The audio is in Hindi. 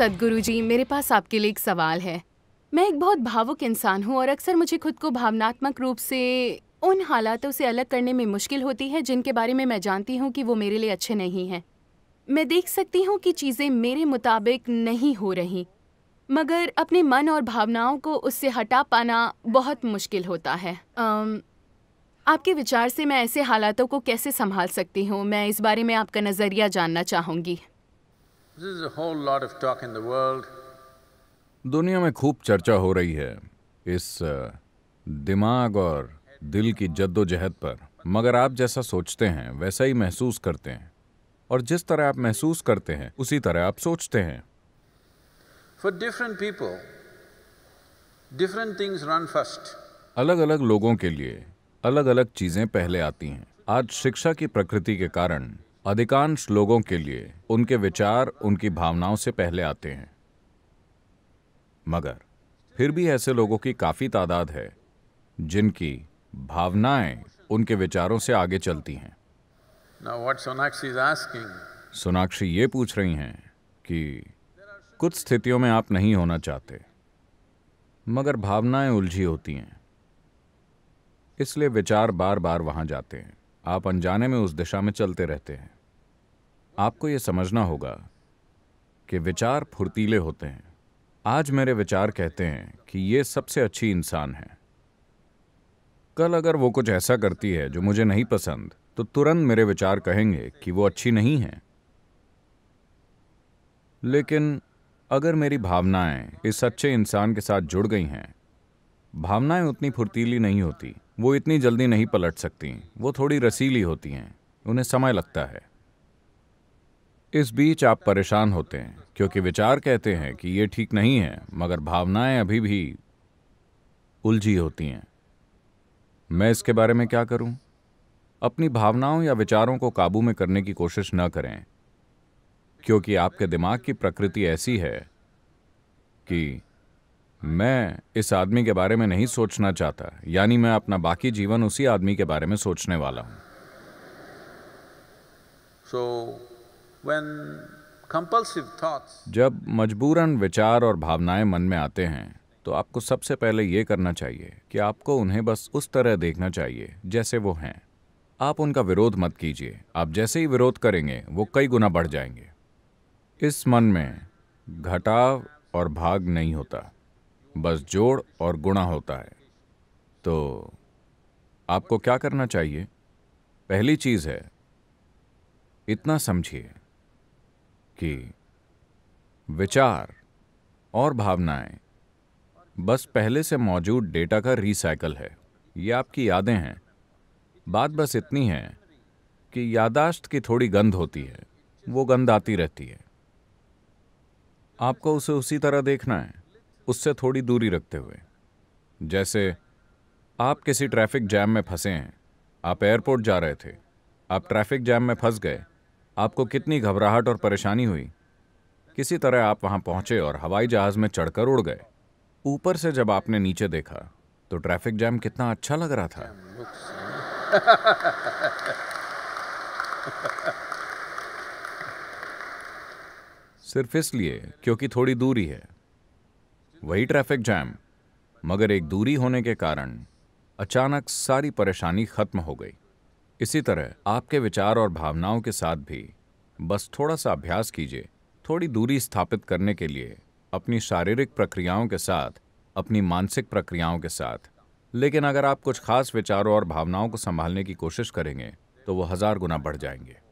सदगुरु जी मेरे पास आपके लिए एक सवाल है मैं एक बहुत भावुक इंसान हूँ और अक्सर मुझे खुद को भावनात्मक रूप से उन हालातों से अलग करने में मुश्किल होती है जिनके बारे में मैं जानती हूँ कि वो मेरे लिए अच्छे नहीं हैं मैं देख सकती हूँ कि चीज़ें मेरे मुताबिक नहीं हो रही मगर अपने मन और भावनाओं को उससे हटा पाना बहुत मुश्किल होता है आम, आपके विचार से मैं ऐसे हालातों को कैसे संभाल सकती हूँ मैं इस बारे में आपका नज़रिया जानना चाहूँगी दुनिया में खूब चर्चा हो रही है इस दिमाग और दिल की जद्दोजहद पर मगर आप जैसा सोचते हैं वैसा ही महसूस करते हैं और जिस तरह आप महसूस करते हैं उसी तरह आप सोचते हैं for different people different things run first अलग अलग लोगों के लिए अलग अलग चीजें पहले आती हैं आज शिक्षा की प्रकृति के कारण अधिकांश लोगों के लिए उनके विचार उनकी भावनाओं से पहले आते हैं मगर फिर भी ऐसे लोगों की काफ़ी तादाद है जिनकी भावनाएं उनके विचारों से आगे चलती हैं सोनाक्षी ये पूछ रही हैं कि कुछ स्थितियों में आप नहीं होना चाहते मगर भावनाएं उलझी होती हैं इसलिए विचार बार बार वहां जाते हैं आप अनजाने में उस दिशा में चलते रहते हैं आपको यह समझना होगा कि विचार फुर्तीले होते हैं आज मेरे विचार कहते हैं कि ये सबसे अच्छी इंसान है कल अगर वो कुछ ऐसा करती है जो मुझे नहीं पसंद तो तुरंत मेरे विचार कहेंगे कि वो अच्छी नहीं है लेकिन अगर मेरी भावनाएं इस अच्छे इंसान के साथ जुड़ गई हैं भावनाएं उतनी फुर्तीली नहीं होती वो इतनी जल्दी नहीं पलट सकती वो थोड़ी रसीली होती हैं उन्हें समय लगता है इस बीच आप परेशान होते हैं क्योंकि विचार कहते हैं कि ये ठीक नहीं है मगर भावनाएं अभी भी उलझी होती हैं मैं इसके बारे में क्या करूं? अपनी भावनाओं या विचारों को काबू में करने की कोशिश न करें क्योंकि आपके दिमाग की प्रकृति ऐसी है कि मैं इस आदमी के बारे में नहीं सोचना चाहता यानी मैं अपना बाकी जीवन उसी आदमी के बारे में सोचने वाला हूं so, thoughts... जब मजबूरन विचार और भावनाएं मन में आते हैं तो आपको सबसे पहले ये करना चाहिए कि आपको उन्हें बस उस तरह देखना चाहिए जैसे वो हैं आप उनका विरोध मत कीजिए आप जैसे ही विरोध करेंगे वो कई गुना बढ़ जाएंगे इस मन में घटाव और भाग नहीं होता बस जोड़ और गुणा होता है तो आपको क्या करना चाहिए पहली चीज है इतना समझिए कि विचार और भावनाएं बस पहले से मौजूद डेटा का रिसाइकल है ये आपकी यादें हैं बात बस इतनी है कि यादाश्त की थोड़ी गंध होती है वो गंध आती रहती है आपको उसे उसी तरह देखना है उससे थोड़ी दूरी रखते हुए जैसे आप किसी ट्रैफिक जैम में फंसे हैं आप एयरपोर्ट जा रहे थे आप ट्रैफिक जैम में फंस गए आपको कितनी घबराहट और परेशानी हुई किसी तरह आप वहां पहुंचे और हवाई जहाज में चढ़कर उड़ गए ऊपर से जब आपने नीचे देखा तो ट्रैफिक जैम कितना अच्छा लग रहा था सिर्फ इसलिए क्योंकि थोड़ी दूरी है वही ट्रैफिक जैम मगर एक दूरी होने के कारण अचानक सारी परेशानी खत्म हो गई इसी तरह आपके विचार और भावनाओं के साथ भी बस थोड़ा सा अभ्यास कीजिए थोड़ी दूरी स्थापित करने के लिए अपनी शारीरिक प्रक्रियाओं के साथ अपनी मानसिक प्रक्रियाओं के साथ लेकिन अगर आप कुछ खास विचारों और भावनाओं को संभालने की कोशिश करेंगे तो वो हजार गुना बढ़ जाएंगे